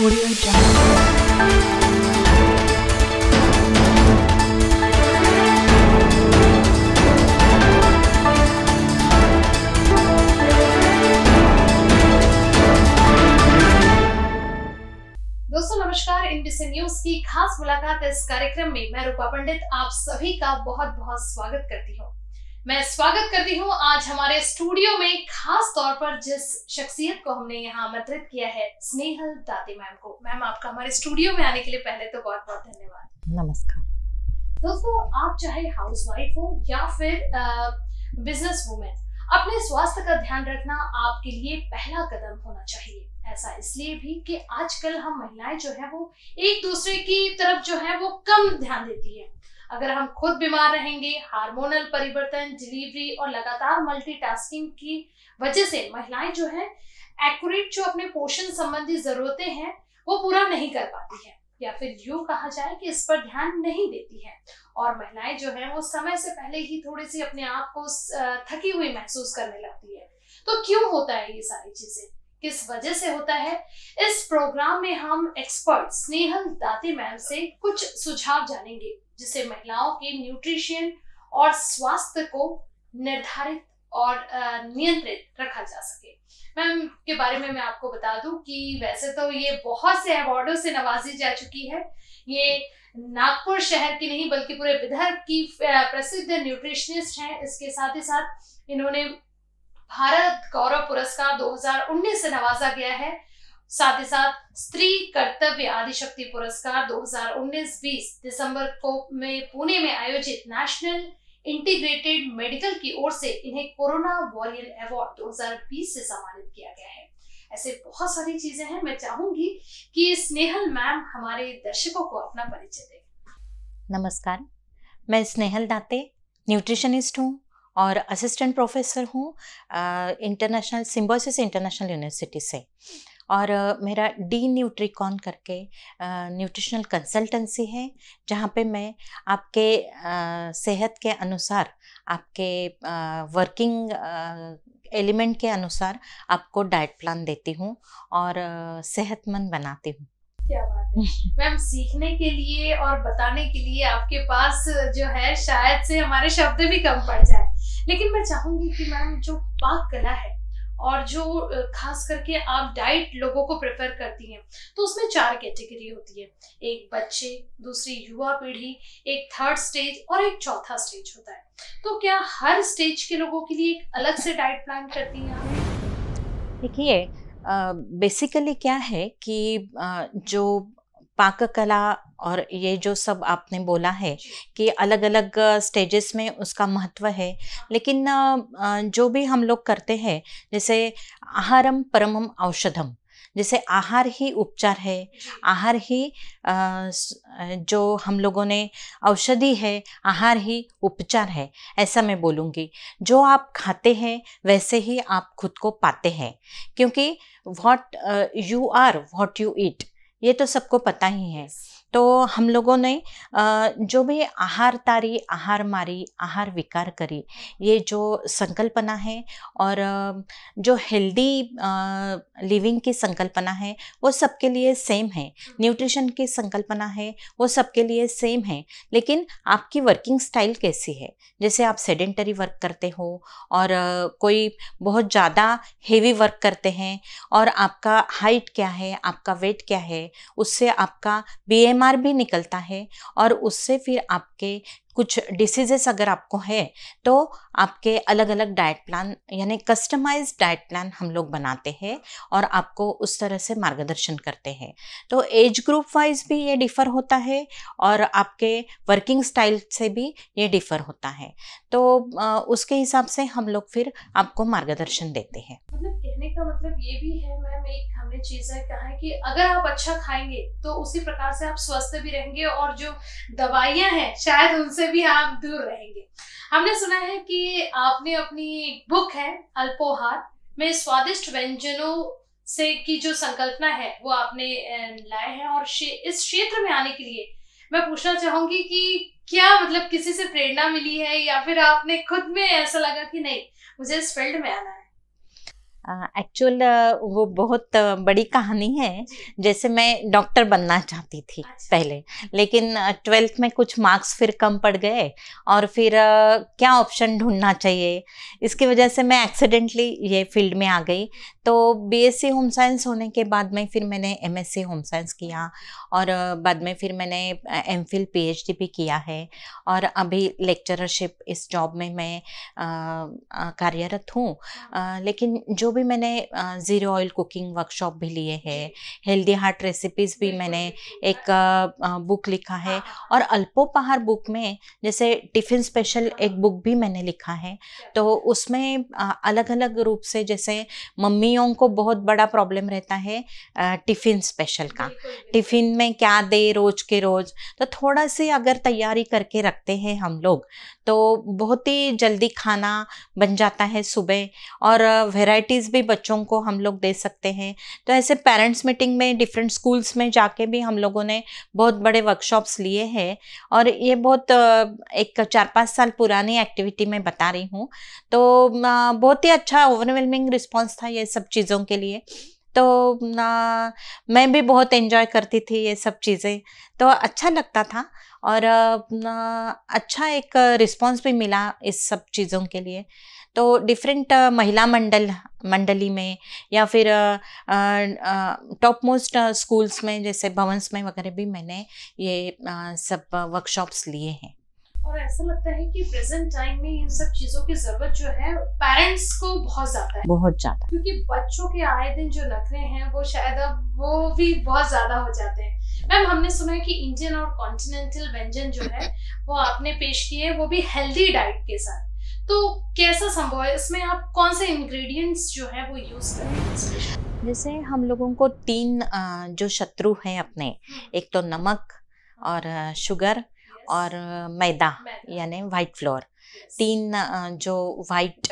Audio Jungle. दोस्तों नमस्कार NBC news की खास मुलाकात इस कार्यक्रम में मैं रूपा पंडित आप सभी का बहुत बहुत स्वागत करती हूँ मैं स्वागत करती हूँ आज हमारे स्टूडियो में खास तौर पर जिस शख्सियत को हमने यहाँ आमंत्रित किया है स्नेहल दादी मैम को मैम आपका हमारे स्टूडियो में आने के लिए पहले तो बहुत बहुत धन्यवाद नमस्कार दोस्तों आप चाहे हाउस वाइफ हो या फिर बिजनेस वुमेन अपने स्वास्थ्य का ध्यान रखना आपके लिए पहला कदम होना चाहिए ऐसा इसलिए भी कि आजकल हम महिलाएं जो है वो एक दूसरे की तरफ जो है वो कम ध्यान देती है अगर हम खुद बीमार रहेंगे हार्मोनल परिवर्तन डिलीवरी और लगातार मल्टीटास्किंग की वजह से महिलाएं जो है एक्यूरेट जो अपने पोषण संबंधी जरूरतें हैं वो पूरा नहीं कर पाती है या फिर यू कहा जाए कि इस पर ध्यान नहीं देती है और महिलाएं जो है वो समय से पहले ही थोड़ी सी अपने आप को थकी हुई महसूस करने लगती है तो क्यों होता है ये सारी चीजें किस वजह से होता है इस प्रोग्राम में हम एक्सपर्ट स्नेहल दाते मैम से कुछ सुझाव जानेंगे जिससे महिलाओं के न्यूट्रिशन और स्वास्थ्य को निर्धारित और नियंत्रित रखा जा सके मैम के बारे में मैं आपको बता दूं कि वैसे तो ये बहुत से अवार्डों से नवाजी जा चुकी है ये नागपुर शहर की नहीं बल्कि पूरे विदर्भ की प्रसिद्ध न्यूट्रिशनिस्ट हैं इसके साथ ही साथ इन्होंने भारत गौरव पुरस्कार 2019 से नवाजा गया है साथ ही साथ स्त्री कर्तव्य आदि शक्ति पुरस्कार 2019-20 दिसंबर को में पुणे में आयोजित नेशनल इंटीग्रेटेड मेडिकल की ओर से इन्हें कोरोना वॉरियर अवार्ड 2020 से सम्मानित किया गया है ऐसे बहुत सारी चीजें हैं मैं चाहूंगी कि स्नेहल मैम हमारे दर्शकों को अपना परिचय दे नमस्कार मैं स्नेहल दाते न्यूट्रिशनिस्ट हूँ और असिस्टेंट प्रोफेसर हूँ इंटरनेशनल सिम्बोसिस इंटरनेशनल यूनिवर्सिटी से uh, और मेरा डी न्यूट्रिकॉन करके न्यूट्रिशनल कंसल्टेंसी है जहाँ पे मैं आपके सेहत के अनुसार आपके वर्किंग एलिमेंट के अनुसार आपको डाइट प्लान देती हूँ और सेहतमंद बनाती हूँ क्या बात है मैम सीखने के लिए और बताने के लिए आपके पास जो है शायद से हमारे शब्द भी कम पड़ जाए लेकिन मैं चाहूंगी कि मैम जो पाक कला है और जो खास करके आप डाइट लोगों को प्रेफर करती हैं तो उसमें चार कैटेगरी होती है एक बच्चे दूसरी युवा पीढ़ी एक थर्ड स्टेज और एक चौथा स्टेज होता है तो क्या हर स्टेज के लोगों के लिए एक अलग से डाइट प्लान करती हैं देखिए बेसिकली क्या है कि आ, जो पाक कला और ये जो सब आपने बोला है कि अलग अलग स्टेजेस में उसका महत्व है हाँ। लेकिन जो भी हम लोग करते हैं जैसे आहारम परमम औषधम जैसे आहार ही उपचार है आहार ही जो हम लोगों ने औषधि है आहार ही उपचार है ऐसा मैं बोलूँगी जो आप खाते हैं वैसे ही आप खुद को पाते हैं क्योंकि what you are what you eat ये तो सबको पता ही है तो हम लोगों ने जो भी आहार तारी आहार मारी आहार विकार करी ये जो संकल्पना है और जो हेल्दी लिविंग की संकल्पना है वो सबके लिए सेम है न्यूट्रिशन की संकल्पना है वो सबके लिए सेम है लेकिन आपकी वर्किंग स्टाइल कैसी है जैसे आप सेडेंटरी वर्क करते हो और कोई बहुत ज़्यादा हेवी वर्क करते हैं और आपका हाइट क्या है आपका वेट क्या है उससे आपका बी एम भी निकलता है और उससे फिर आपके कुछ डिसीजेस अगर आपको है तो आपके अलग अलग डाइट प्लान यानी कस्टमाइज डाइट प्लान हम लोग बनाते हैं और आपको उस तरह से मार्गदर्शन करते हैं तो एज ग्रुप वाइज भी ये डिफ़र होता है और आपके वर्किंग स्टाइल से भी ये डिफ़र होता है तो उसके हिसाब से हम लोग फिर आपको मार्गदर्शन देते हैं मतलब कहने का मतलब ये भी है मैम एक हमने चीज़ है कहा है कि अगर आप अच्छा खाएंगे तो उसी प्रकार से आप स्वस्थ भी रहेंगे और जो दवाइयाँ हैं शायद उनसे उससे भी आप दूर रहेंगे हमने सुना है कि आपने अपनी बुक है अल्पोहार में स्वादिष्ट व्यंजनों से की जो संकल्पना है वो आपने लाए हैं और शे, इस क्षेत्र में आने के लिए मैं पूछना चाहूंगी कि क्या मतलब किसी से प्रेरणा मिली है या फिर आपने खुद में ऐसा लगा कि नहीं मुझे इस फील्ड में आना है एक्चुअल वो बहुत बड़ी कहानी है जैसे मैं डॉक्टर बनना चाहती थी अच्छा। पहले लेकिन ट्वेल्थ में कुछ मार्क्स फिर कम पड़ गए और फिर क्या ऑप्शन ढूंढना चाहिए इसकी वजह से मैं एक्सीडेंटली ये फील्ड में आ गई तो बीएससी होम साइंस होने के बाद में फिर मैंने एमएससी होम साइंस किया और बाद में फिर मैंने एम फिल भी किया है और अभी लेक्चरशिप इस जॉब में मैं कार्यरत हूँ हाँ। लेकिन जो भी मैंने ज़ीरो ऑयल कुकिंग वर्कशॉप भी लिए हैं हेल्दी हार्ट रेसिपीज़ भी मैंने एक बुक लिखा है और अल्पोपहार बुक में जैसे टिफ़िन स्पेशल एक बुक भी मैंने लिखा है तो उसमें अलग अलग रूप से जैसे मम्मियों को बहुत बड़ा प्रॉब्लम रहता है टिफ़िन स्पेशल का टिफ़िन में क्या दे रोज़ के रोज़ तो थोड़ा से अगर तैयारी करके रखते हैं हम लोग तो बहुत ही जल्दी खाना बन जाता है सुबह और वेराइटीज़ एक्टिविटीज़ भी बच्चों को हम लोग दे सकते हैं तो ऐसे पेरेंट्स मीटिंग में डिफरेंट स्कूल्स में जाके भी हम लोगों ने बहुत बड़े वर्कशॉप्स लिए हैं और ये बहुत एक चार पाँच साल पुरानी एक्टिविटी में बता रही हूँ तो बहुत ही अच्छा ओवरवेलमिंग रिस्पॉन्स था ये सब चीज़ों के लिए तो ना मैं भी बहुत एंजॉय करती थी ये सब चीज़ें तो अच्छा लगता था और ना अच्छा एक रिस्पांस भी मिला इस सब चीज़ों के लिए तो डिफरेंट uh, महिला मंडल मंडली में या फिर टॉप मोस्ट स्कूल्स में जैसे भवंस में वगैरह भी मैंने ये आ, uh, सब वर्कशॉप्स uh, लिए हैं और ऐसा लगता है कि प्रेजेंट टाइम में इन सब चीजों की जरूरत जो है पेरेंट्स को बहुत ज्यादा है बहुत ज्यादा क्योंकि बच्चों के आए दिन जो नखरे हैं वो शायद अब वो भी बहुत ज्यादा हो जाते हैं मैम हमने सुना है कि इंडियन और कॉन्टिनेंटल व्यंजन जो है वो आपने पेश किए वो भी हेल्दी डाइट के साथ तो कैसा संभव है इसमें आप कौन से इंग्रेडिएंट्स जो है वो यूज़ करें जैसे हम लोगों को तीन जो शत्रु हैं अपने हम्म। एक तो नमक और शुगर और मैदा यानी वाइट फ्लोर तीन जो वाइट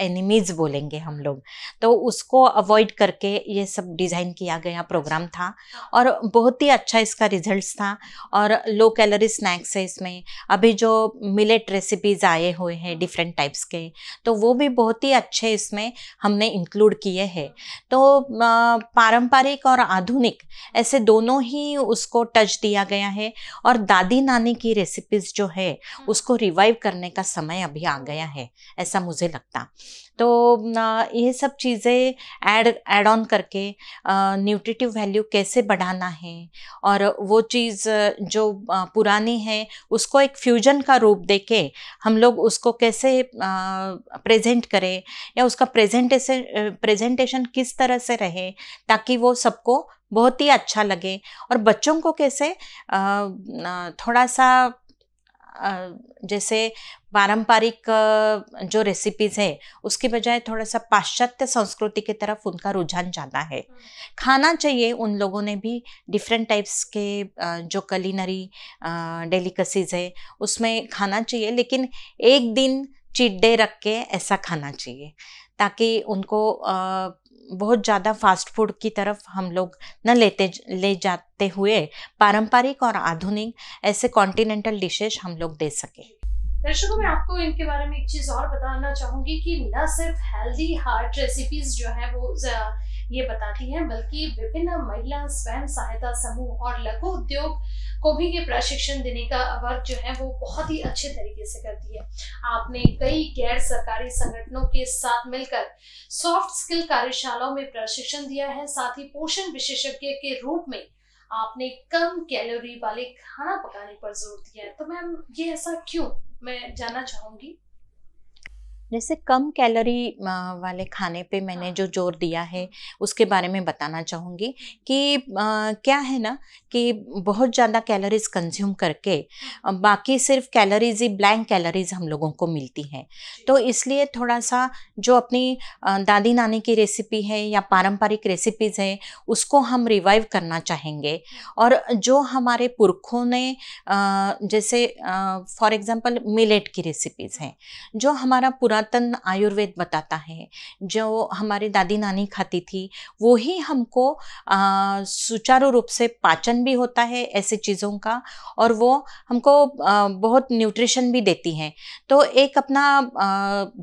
एनिमीज बोलेंगे हम लोग तो उसको अवॉइड करके ये सब डिज़ाइन किया गया प्रोग्राम था और बहुत ही अच्छा इसका रिजल्ट्स था और लो कैलोरी स्नैक्स है इसमें अभी जो मिलेट रेसिपीज़ आए हुए हैं डिफरेंट हाँ। टाइप्स के तो वो भी बहुत ही अच्छे इसमें हमने इंक्लूड किए हैं तो पारंपरिक और आधुनिक ऐसे दोनों ही उसको टच दिया गया है और दादी नानी की रेसिपीज़ जो है हाँ। उसको रिवाइव करने का समय अभी आ गया है ऐसा मुझे लगता तो ये सब चीज़ें ऐड ऐड ऑन करके न्यूट्रिटिव वैल्यू कैसे बढ़ाना है और वो चीज़ जो पुरानी है उसको एक फ्यूजन का रूप देके हम लोग उसको कैसे प्रेजेंट करें या उसका प्रेजेंटेशन प्रेजेंटेशन किस तरह से रहे ताकि वो सबको बहुत ही अच्छा लगे और बच्चों को कैसे थोड़ा सा जैसे पारंपरिक जो रेसिपीज़ हैं उसके बजाय थोड़ा सा पाश्चात्य संस्कृति की तरफ उनका रुझान जाना है खाना चाहिए उन लोगों ने भी डिफरेंट टाइप्स के जो कलिनरी डेलिकसीज़ है उसमें खाना चाहिए लेकिन एक दिन चिड्डे रख के ऐसा खाना चाहिए ताकि उनको बहुत ज़्यादा फास्ट फूड की तरफ हम लोग न लेते ले जाते हुए पारंपरिक और आधुनिक ऐसे कॉन्टिनेंटल डिशेज हम लोग दे सकें दर्शकों मैं आपको इनके बारे में एक चीज़ और बताना चाहूँगी कि न सिर्फ हेल्दी हार्ट रेसिपीज जो है वो ये बताती है बल्कि विभिन्न महिला स्वयं सहायता समूह और लघु उद्योग को भी ये प्रशिक्षण देने का वर्क जो है वो बहुत ही अच्छे तरीके से करती है आपने कई गैर सरकारी संगठनों के साथ मिलकर सॉफ्ट स्किल कार्यशालाओं में प्रशिक्षण दिया है साथ ही पोषण विशेषज्ञ के रूप में आपने कम कैलोरी वाले खाना पकाने पर जोर दिया है तो मैम ये ऐसा क्यों मैं जानना चाहूंगी जैसे कम कैलोरी वाले खाने पे मैंने हाँ। जो जोर दिया है उसके बारे में बताना चाहूँगी कि आ, क्या है ना कि बहुत ज़्यादा कैलोरीज कंज्यूम करके बाकी सिर्फ कैलोरीज ही ब्लैंक कैलोरीज हम लोगों को मिलती हैं तो इसलिए थोड़ा सा जो अपनी दादी नानी की रेसिपी है या पारंपरिक रेसिपीज़ हैं उसको हम रिवाइव करना चाहेंगे और जो हमारे पुरखों ने आ, जैसे फॉर एग्ज़ाम्पल मिलेट की रेसिपीज़ हैं जो हमारा पूरा पुरातन आयुर्वेद बताता है जो हमारे दादी नानी खाती थी वो ही हमको सुचारू रूप से पाचन भी होता है ऐसे चीज़ों का और वो हमको आ, बहुत न्यूट्रिशन भी देती हैं तो एक अपना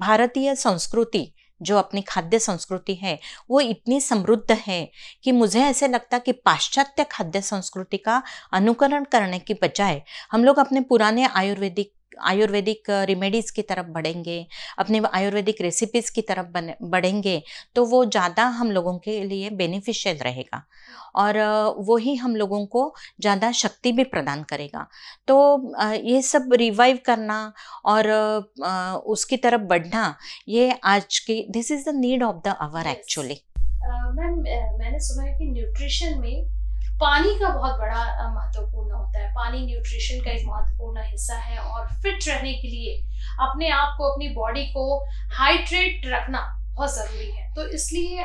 भारतीय संस्कृति जो अपनी खाद्य संस्कृति है वो इतनी समृद्ध है कि मुझे ऐसे लगता कि पाश्चात्य खाद्य संस्कृति का अनुकरण करने की बजाय हम लोग अपने पुराने आयुर्वेदिक आयुर्वेदिक रेमेडीज़ की तरफ बढ़ेंगे अपने आयुर्वेदिक रेसिपीज़ की तरफ बढ़ेंगे तो वो ज़्यादा हम लोगों के लिए बेनिफिशियल रहेगा और वही हम लोगों को ज़्यादा शक्ति भी प्रदान करेगा तो ये सब रिवाइव करना और उसकी तरफ बढ़ना ये आज की this is the need of the hour actually ma'am मैंने सुना है कि न्यूट्रिशन में पानी का बहुत बड़ा महत्वपूर्ण होता है पानी न्यूट्रिशन का एक महत्वपूर्ण हिस्सा है और फिट रहने के लिए अपने आप को अपनी बॉडी को हाइड्रेट रखना बहुत ज़रूरी है तो इसलिए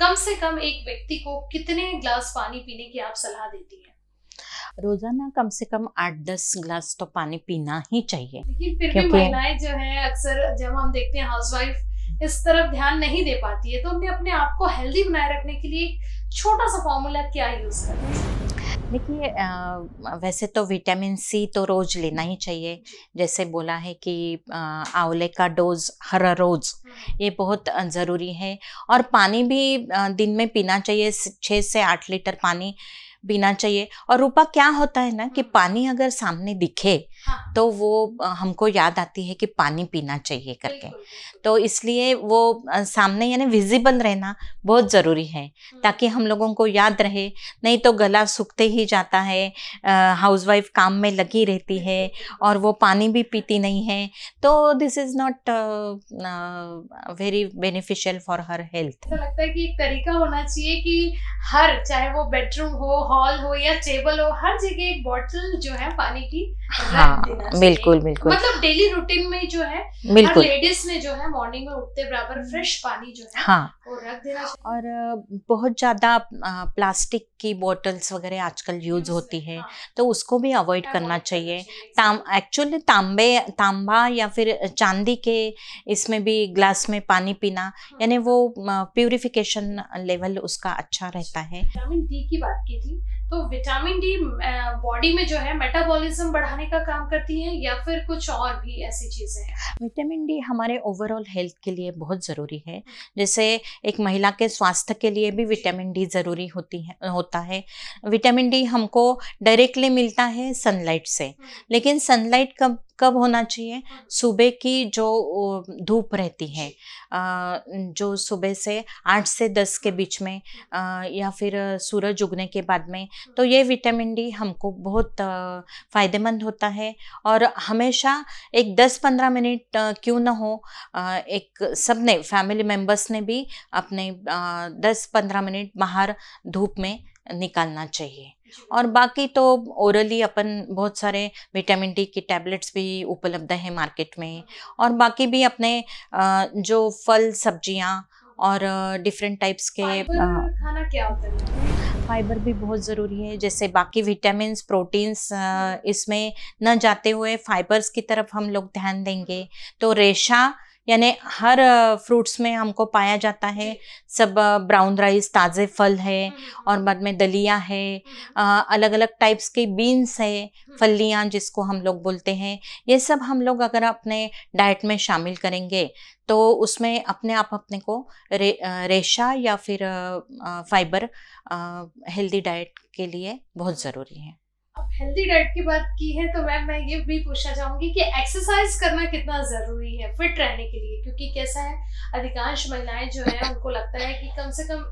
कम से कम एक व्यक्ति को कितने ग्लास पानी पीने की आप सलाह देती हैं रोजाना कम से कम आठ दस ग्लास तो पानी पीना ही चाहिए लेकिन फिर भी महिलाएं जो है अक्सर जब हम देखते हैं हाउसवाइफ इस तरफ ध्यान नहीं दे पाती है तो हमने अपने आप को हेल्दी बनाए रखने के लिए छोटा सा फॉर्मूला क्या यूज़ करें देखिए वैसे तो विटामिन सी तो रोज़ लेना ही चाहिए जैसे बोला है कि आंवले का डोज हर रोज़ हम्म। ये बहुत ज़रूरी है और पानी भी दिन में पीना चाहिए छः से आठ लीटर पानी पीना चाहिए और रूपा क्या होता है ना कि हम्म। पानी अगर सामने दिखे हाँ। तो वो हमको याद आती है कि पानी पीना चाहिए करके तो इसलिए वो सामने यानी विजिबल रहना बहुत ज़रूरी है हम्म। ताकि हम लोगों को याद रहे नहीं तो गला सूखते ही जाता है हाउसवाइफ काम में लगी रहती है और वो पानी भी पीती नहीं है तो this is not very beneficial for her health लगता है कि एक तरीका होना चाहिए कि हर चाहे वो बेडरूम हो हॉल हो या टेबल हो हर जगह एक बॉटल जो है पानी की हाँ बिल्कुल बिल्कुल मतलब डेली रूटीन में जो है बिल्कुल लेडीज ने जो है मॉर्निंग में उठते बराबर फ्रेश पानी जो है हाँ वो रख देना और बहुत ज्यादा प्लास्टिक की बॉटल्स वगैरह आजकल यूज होती है हाँ। तो उसको भी अवॉइड करना चाहिए एक्चुअली तांबे तांबा या फिर चांदी के इसमें भी ग्लास में पानी पीना हाँ। यानी वो प्योरिफिकेशन लेवल उसका अच्छा रहता है विटामिन डी की बात की थी तो विटामिन डी बॉडी में जो है मेटाबॉलिज्म बढ़ाने का काम करती है या फिर कुछ और भी ऐसी चीज़ें हैं विटामिन डी हमारे ओवरऑल हेल्थ के लिए बहुत ज़रूरी है हम्म। जैसे एक महिला के स्वास्थ्य के लिए भी विटामिन डी ज़रूरी होती है होता है विटामिन डी हमको डायरेक्टली मिलता है सनलाइट से हम्म। लेकिन सनलाइट कब कब होना चाहिए हाँ। सुबह की जो धूप रहती है जो सुबह से आठ से दस के बीच में हाँ। या फिर सूरज उगने के बाद में हाँ। तो ये विटामिन डी हमको बहुत फ़ायदेमंद होता है और हमेशा एक दस पंद्रह मिनट क्यों ना हो एक सबने फैमिली मेम्बर्स ने भी अपने दस पंद्रह मिनट बाहर धूप में निकालना चाहिए और बाकी तो ओरली अपन बहुत सारे विटामिन डी की टैबलेट्स भी उपलब्ध हैं मार्केट में और बाकी भी अपने जो फल सब्जियाँ और डिफरेंट टाइप्स के खाना क्या होता है फाइबर भी बहुत ज़रूरी है जैसे बाकी विटामिन हम्म। प्रोटीन्स इसमें न जाते हुए फाइबर्स की तरफ हम लोग ध्यान देंगे तो रेशा यानी हर फ्रूट्स में हमको पाया जाता है सब ब्राउन राइस ताज़े फल है हम्म, हम्म, और हम्म। बाद में दलिया है अलग अलग टाइप्स के बीन्स है फलियाँ जिसको हम लोग बोलते हैं ये सब हम लोग अगर अपने डाइट में शामिल करेंगे तो उसमें अपने आप अपने को रे, रेशा या फिर फाइबर हेल्दी डाइट के लिए बहुत ज़रूरी है अब हेल्दी डाइट की बात की है तो मैम मैं ये भी पूछना चाहूंगी कि एक्सरसाइज करना कितना जरूरी है फिट रहने के लिए क्योंकि कैसा है अधिकांश महिलाएं जो है उनको लगता है कि कम से कम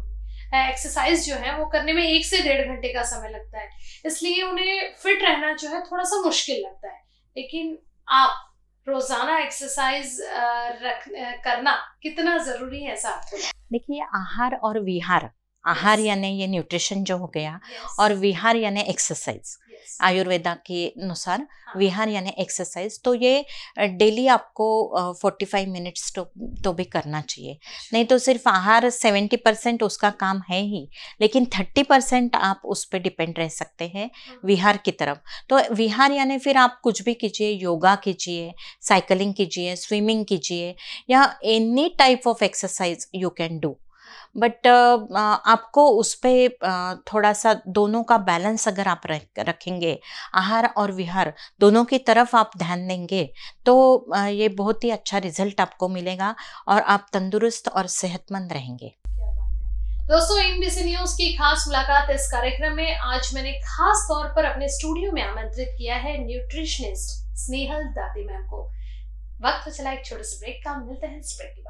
एक्सरसाइज जो है वो करने में एक से डेढ़ घंटे का समय लगता है इसलिए उन्हें फिट रहना जो है थोड़ा सा मुश्किल लगता है लेकिन आप रोजाना एक्सरसाइज करना कितना जरूरी है साथ देखिए आहार और विहार आहार यानी ये न्यूट्रिशन जो हो गया और विहार यानी एक्सरसाइज आयुर्वेदा के अनुसार हाँ। विहार यानी एक्सरसाइज तो ये डेली आपको फोर्टी फाइव मिनट्स तो तो भी करना चाहिए अच्छा। नहीं तो सिर्फ आहार सेवेंटी परसेंट उसका काम है ही लेकिन थर्टी परसेंट आप उस पर डिपेंड रह सकते हैं हाँ। विहार की तरफ तो विहार यानी फिर आप कुछ भी कीजिए योगा कीजिए साइकिलिंग कीजिए स्विमिंग कीजिए या any type of exercise you can do but uh, uh, आपको उस पर uh, थोड़ा सा दोनों का बैलेंस अगर आप रखेंगे आहार और विहार दोनों की तरफ आप ध्यान देंगे तो ये बहुत ही अच्छा रिजल्ट आपको मिलेगा और आप तंदुरुस्त और सेहतमंद रहेंगे दोस्तों इन बीसी न्यूज की खास मुलाकात इस कार्यक्रम में आज मैंने खास तौर पर अपने स्टूडियो में आमंत्रित किया है न्यूट्रिशनिस्ट स्नेहल दादी मैम को वक्त चला एक छोटे से ब्रेक का मिलते हैं इस ब्रेक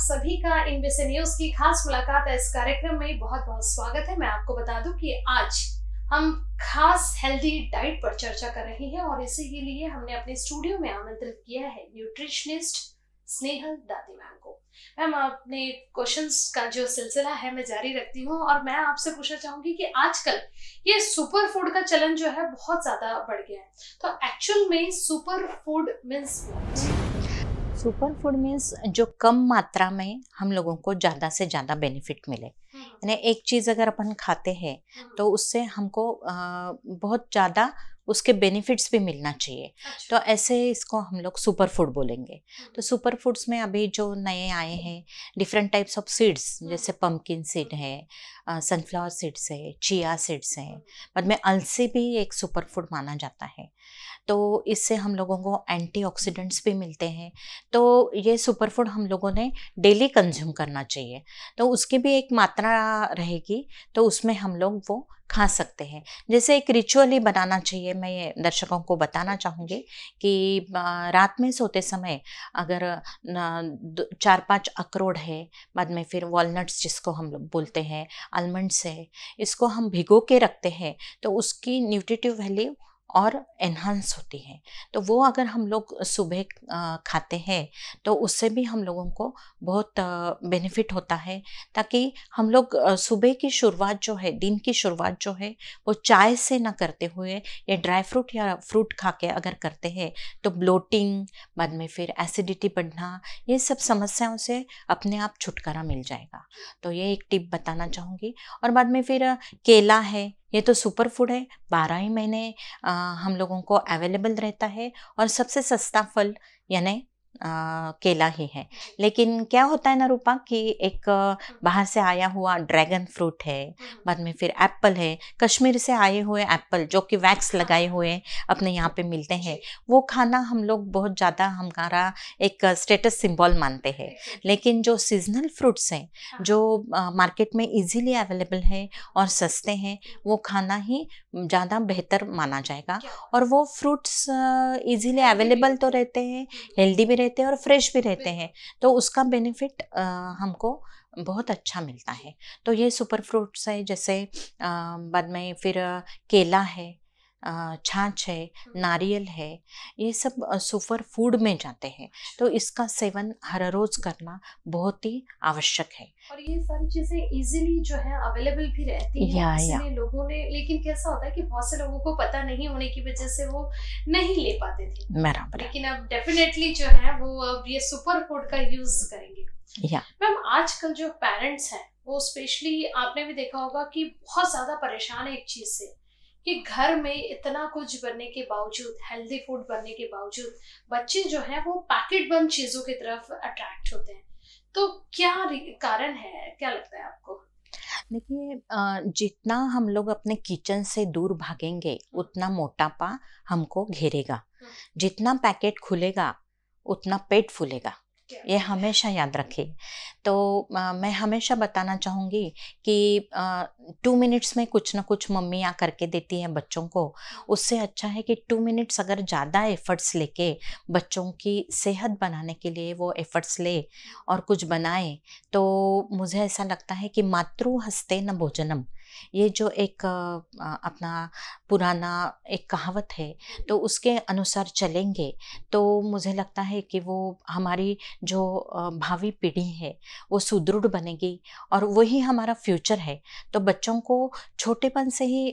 सभी का इनबीसी न्यूज की खास मुलाकात है इस कार्यक्रम में बहुत बहुत स्वागत है मैं आपको बता दूं कि आज हम खास हेल्दी डाइट पर चर्चा कर रहे हैं और इसी के लिए हमने अपने स्टूडियो में आमंत्रित किया है न्यूट्रिशनिस्ट स्नेहल दादी मैम को मैम अपने क्वेश्चंस का जो सिलसिला है मैं जारी रखती हूँ और मैं आपसे पूछना चाहूंगी कि आजकल ये सुपर फूड का चलन जो है बहुत ज्यादा बढ़ गया है तो एक्चुअल में super food means super food means जो कम मात्रा में हम लोगों को ज़्यादा से ज़्यादा बेनिफिट मिले यानी एक चीज़ अगर अपन खाते हैं तो उससे हमको बहुत ज़्यादा उसके बेनिफिट्स भी मिलना चाहिए तो अच्छा। ऐसे इसको हम लोग सुपर फूड बोलेंगे तो सुपर फूड्स में अभी जो नए आए हैं डिफरेंट टाइप्स ऑफ सीड्स जैसे पम्पकिन सीड है सनफ्लावर सीड्स है चिया सीड्स हैं हाँ। बाद में अलसी भी एक सुपर फूड माना जाता है तो इससे हम लोगों को एंटीऑक्सीडेंट्स भी मिलते हैं तो ये सुपर फूड हम लोगों ने डेली कंज्यूम करना चाहिए तो उसकी भी एक मात्रा रहेगी तो उसमें हम लोग वो खा सकते हैं जैसे एक रिचुअली बनाना चाहिए मैं दर्शकों को बताना चाहूँगी कि रात में सोते समय अगर चार पांच अखरोट है बाद में फिर वॉलनट्स जिसको हम लोग बोलते हैं आलमंड्स है इसको हम भिगो के रखते हैं तो उसकी न्यूट्रिटिव वैल्यू और एनहांस होती है तो वो अगर हम लोग सुबह खाते हैं तो उससे भी हम लोगों को बहुत बेनिफिट होता है ताकि हम लोग सुबह की शुरुआत जो है दिन की शुरुआत जो है वो चाय से ना करते हुए या ड्राई फ्रूट या फ्रूट खा के अगर करते हैं तो ब्लोटिंग बाद में फिर एसिडिटी बढ़ना ये सब समस्याओं से अपने आप छुटकारा मिल जाएगा तो ये एक टिप बताना चाहूँगी और बाद में फिर केला है ये तो सुपर फूड है बारह ही महीने हम लोगों को अवेलेबल रहता है और सबसे सस्ता फल यानी केला ही है लेकिन क्या होता है ना रूपा कि एक हम्म। बाहर से आया हुआ ड्रैगन फ्रूट है हम्म। बाद में फिर एप्पल है कश्मीर से आए हुए एप्पल जो कि वैक्स हाँ। लगाए हुए अपने यहाँ पे मिलते हैं वो खाना हम लोग बहुत ज़्यादा हमारा एक स्टेटस सिंबल मानते हैं लेकिन जो सीजनल फ्रूट्स हैं हाँ। जो मार्केट में इजीली अवेलेबल है और सस्ते हैं वो खाना ही ज़्यादा बेहतर माना जाएगा और वो फ्रूट्स इजीली अवेलेबल तो रहते हैं हेल्दी भी रहते रहते हैं और फ्रेश भी रहते हैं तो उसका बेनिफिट हमको बहुत अच्छा मिलता है तो ये सुपर फ्रूट्स है जैसे बाद में फिर केला है छाछ है नारियल है ये सब सुपर फूड में जाते हैं तो अच्छा। इसका सेवन हर रोज करना बहुत ही आवश्यक है और ये सारी चीजें इजीली जो है अवेलेबल भी रहती है या, या। लोगों ने लेकिन कैसा होता है कि बहुत से लोगों को पता नहीं होने की वजह से वो नहीं ले पाते थे बराबर लेकिन अब डेफिनेटली जो है वो अब ये सुपर फूड का यूज करेंगे मैम आजकल जो पेरेंट्स हैं वो स्पेशली आपने भी देखा होगा कि बहुत ज्यादा परेशान है एक चीज से कि घर में इतना कुछ बनने के बावजूद हेल्दी फूड बनने के बावजूद बच्चे जो हैं वो पैकेट बंद चीज़ों की तरफ अट्रैक्ट होते हैं तो क्या कारण है क्या लगता है आपको देखिए जितना हम लोग अपने किचन से दूर भागेंगे हम्म। उतना मोटापा हमको घेरेगा हम्म। जितना पैकेट खुलेगा उतना पेट फूलेगा ये हमेशा याद रखें तो आ, मैं हमेशा बताना चाहूँगी कि टू मिनट्स में कुछ ना कुछ मम्मी आ करके देती हैं बच्चों को उससे अच्छा है कि टू मिनट्स अगर ज़्यादा एफर्ट्स लेके बच्चों की सेहत बनाने के लिए वो एफर्ट्स ले और कुछ बनाए तो मुझे ऐसा लगता है कि मातृ हस्ते न भोजनम ये जो एक अपना पुराना एक कहावत है तो उसके अनुसार चलेंगे तो मुझे लगता है कि वो हमारी जो भावी पीढ़ी है वो सुदृढ़ बनेगी और वही हमारा फ्यूचर है तो बच्चों को छोटेपन से ही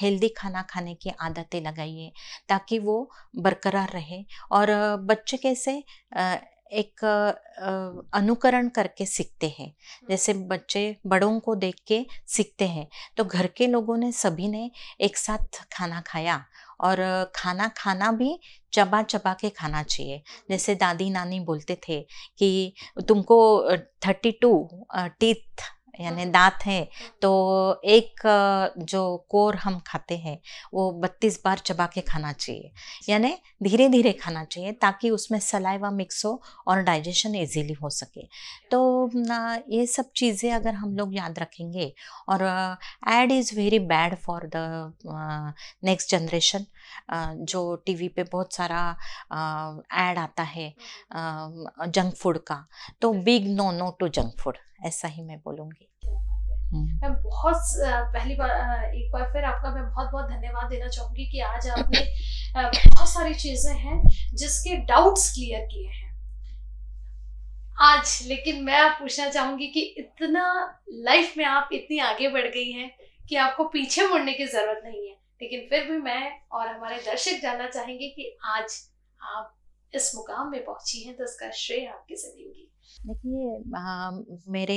हेल्दी खाना खाने की आदतें लगाइए ताकि वो बरकरार रहे और बच्चे कैसे एक अनुकरण करके सीखते हैं जैसे बच्चे बड़ों को देख के सीखते हैं तो घर के लोगों ने सभी ने एक साथ खाना खाया और खाना खाना भी चबा चबा के खाना चाहिए जैसे दादी नानी बोलते थे कि तुमको थर्टी टू टीथ यानी हाँ। दांत हैं तो एक जो कोर हम खाते हैं वो बत्तीस बार चबा के खाना चाहिए यानी धीरे धीरे खाना चाहिए ताकि उसमें सलाइवा मिक्स हो और डाइजेशन ईजीली हो सके तो ये सब चीज़ें अगर हम लोग याद रखेंगे और ad is very bad for the next generation जो टीवी पे बहुत सारा एड आता है जंक फूड का तो big no no to junk food ऐसा ही मैं बोलूँगी हम्म। मैं बहुत पहली बार एक बार फिर आपका मैं बहुत बहुत धन्यवाद देना चाहूंगी कि आज आपने बहुत सारी चीजें हैं जिसके डाउट्स क्लियर किए हैं आज लेकिन मैं पूछना चाहूंगी कि इतना लाइफ में आप इतनी आगे बढ़ गई हैं कि आपको पीछे मुड़ने की जरूरत नहीं है लेकिन फिर भी मैं और हमारे दर्शक जानना चाहेंगे कि आज आप इस मुकाम में पहुंची हैं तो इसका श्रेय आपकी किसे देंगी देखिए मेरे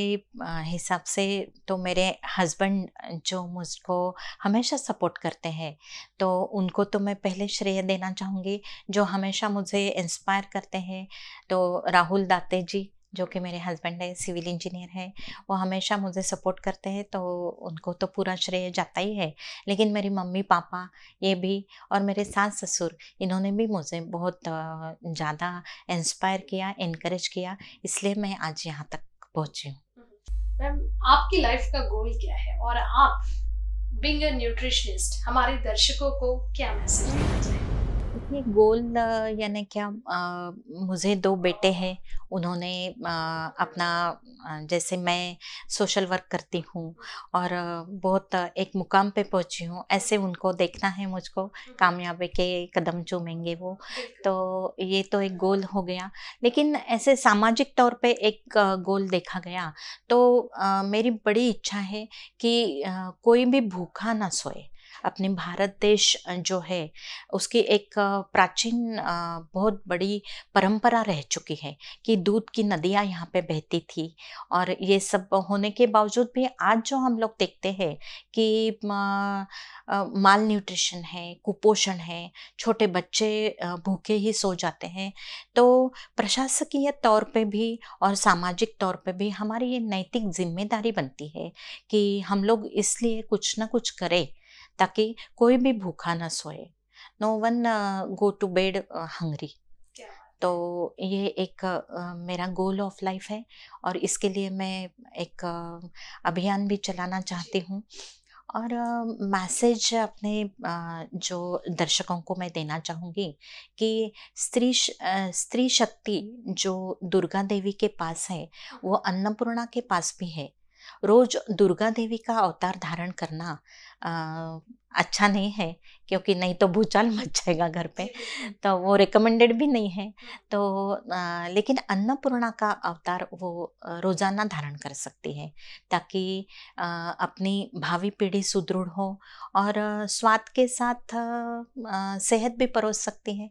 हिसाब से तो मेरे हस्बैंड जो मुझको हमेशा सपोर्ट करते हैं तो उनको तो मैं पहले श्रेय देना चाहूँगी जो हमेशा मुझे इंस्पायर करते हैं तो राहुल दाते जी जो कि मेरे हस्बैंड है सिविल इंजीनियर है वो हमेशा मुझे सपोर्ट करते हैं तो उनको तो पूरा श्रेय जाता ही है लेकिन मेरी मम्मी पापा ये भी और मेरे सास ससुर इन्होंने भी मुझे बहुत ज़्यादा इंस्पायर किया इनक्रेज किया इसलिए मैं आज यहाँ तक पहुँची हूँ मैम आपकी लाइफ का गोल क्या है और आप बिंग न्यूट्रिशनिस्ट हमारे दर्शकों को क्या मैसेज देना चाहिए देखिए गोल यानी क्या आ, मुझे दो बेटे हैं उन्होंने आ, अपना जैसे मैं सोशल वर्क करती हूँ और बहुत एक मुकाम पे पहुँची हूँ ऐसे उनको देखना है मुझको कामयाबी के कदम चूमेंगे वो तो ये तो एक गोल हो गया लेकिन ऐसे सामाजिक तौर पे एक गोल देखा गया तो आ, मेरी बड़ी इच्छा है कि कोई भी भूखा ना सोए अपने भारत देश जो है उसकी एक प्राचीन बहुत बड़ी परंपरा रह चुकी है कि दूध की नदियाँ यहाँ पे बहती थी और ये सब होने के बावजूद भी आज जो हम लोग देखते हैं कि माल न्यूट्रिशन है कुपोषण है छोटे बच्चे भूखे ही सो जाते हैं तो प्रशासकीय तौर पे भी और सामाजिक तौर पे भी हमारी ये नैतिक जिम्मेदारी बनती है कि हम लोग इसलिए कुछ ना कुछ करें ताकि कोई भी भूखा ना सोए no one go to bed hungry तो ये एक uh, मेरा गोल ऑफ लाइफ है और इसके लिए मैं एक uh, अभियान भी चलाना चाहती हूँ और मैसेज uh, अपने uh, जो दर्शकों को मैं देना चाहूँगी कि स्त्री uh, स्त्री शक्ति जो दुर्गा देवी के पास है वो अन्नपूर्णा के पास भी है रोज दुर्गा देवी का अवतार धारण करना आ, अच्छा नहीं है क्योंकि नहीं तो भूचाल मच जाएगा घर पे तो वो रिकमेंडेड भी नहीं है तो आ, लेकिन अन्नपूर्णा का अवतार वो रोज़ाना धारण कर सकती है ताकि आ, अपनी भावी पीढ़ी सुदृढ़ हो और स्वाद के साथ आ, सेहत भी परोस सकती है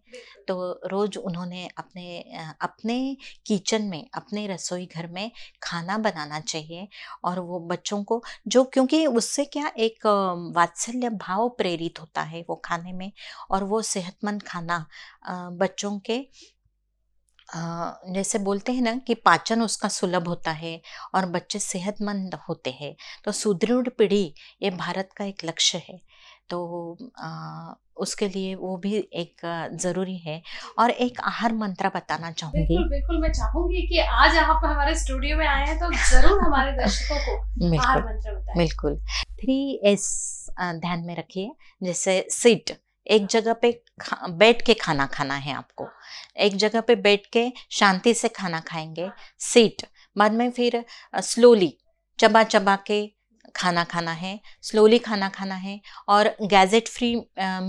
तो रोज़ उन्होंने अपने अपने किचन में अपने रसोई घर में खाना बनाना चाहिए और वो बच्चों को जो क्योंकि उससे क्या एक वात्सल्य भाव प्रेरित होता है वो खाने में और वो सेहतमंद खाना बच्चों के जैसे बोलते हैं ना कि पाचन उसका सुलभ होता है और बच्चे सेहतमंद होते हैं तो सुदृढ़ पीढ़ी ये भारत का एक लक्ष्य है तो आ, उसके लिए वो भी एक ज़रूरी है और एक आहार मंत्र बताना चाहूंगी बिल्कुल बिल्कुल मैं चाहूंगी कि आज आप हमारे स्टूडियो में आए हैं तो ज़रूर हमारे दर्शकों को आहार मंत्र बिल्कुल थ्री एस ध्यान में रखिए जैसे सीट एक जगह पे बैठ के खाना खाना है आपको एक जगह पे बैठ के शांति से खाना खाएंगे सीट बाद में फिर स्लोली चबा चबा के खाना खाना है स्लोली खाना खाना है और गैजेट फ्री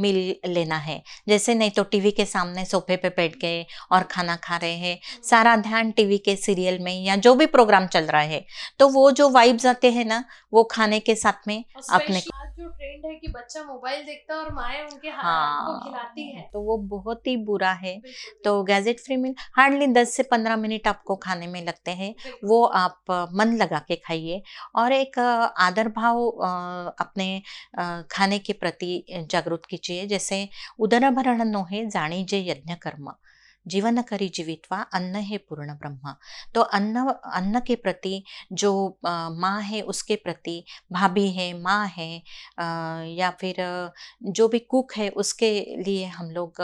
मील लेना है जैसे नहीं तो टीवी के सामने सोफे पे बैठ गए और खाना खा रहे हैं सारा ध्यान टीवी के सीरियल में या जो भी प्रोग्राम चल रहा है तो वो जो वाइब्स आते हैं ना वो खाने के साथ में अपने जो ट्रेंड है कि बच्चा मोबाइल देखता है और माए उनके हाँ, खिलाती है तो वो बहुत ही बुरा है तो गैजेट फ्री मील हार्डली दस से पंद्रह मिनट आपको खाने में लगते हैं वो आप मन लगा के खाइए और एक आदत आदर भाव अपने खाने के प्रति जागृत कीजिए जैसे उदरभरण नो है जाणीजे यज्ञ कर्म जीवन करी जीवित्वा अन्न है पूर्ण ब्रह्म तो अन्न अन्न के प्रति जो माँ है उसके प्रति भाभी है माँ है आ, या फिर जो भी कुक है उसके लिए हम लोग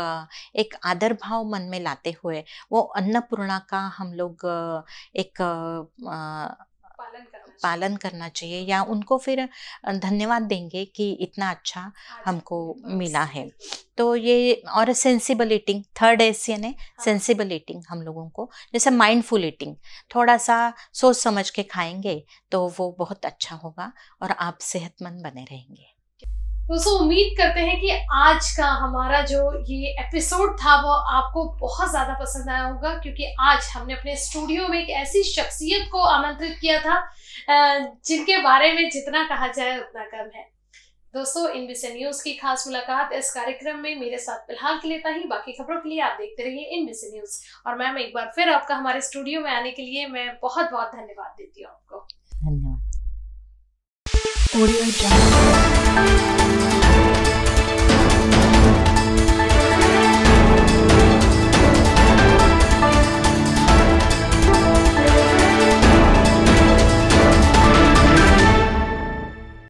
एक आदर भाव मन में लाते हुए वो अन्नपूर्णा का हम लोग एक आ, पालन पालन करना चाहिए या उनको फिर धन्यवाद देंगे कि इतना अच्छा हमको मिला है तो ये और सेंसिबल ईटिंग थर्ड एसियन यानी सेंसिबल ईटिंग हम लोगों को जैसे माइंडफुल ईटिंग थोड़ा सा सोच समझ के खाएंगे तो वो बहुत अच्छा होगा और आप सेहतमंद बने रहेंगे दोस्तों उम्मीद करते हैं कि आज का हमारा जो ये एपिसोड था वो आपको बहुत ज़्यादा पसंद आया होगा क्योंकि आज हमने अपने स्टूडियो में एक ऐसी शख्सियत को आमंत्रित किया था जिनके बारे में जितना कहा जाए उतना कम है दोस्तों इन बी न्यूज़ की खास मुलाकात इस कार्यक्रम में मेरे साथ फिलहाल के लिए था ही बाकी खबरों के लिए आप देखते रहिए इन बी न्यूज़ और मैम एक बार फिर आपका हमारे स्टूडियो में आने के लिए मैं बहुत बहुत धन्यवाद देती हूँ आपको धन्यवाद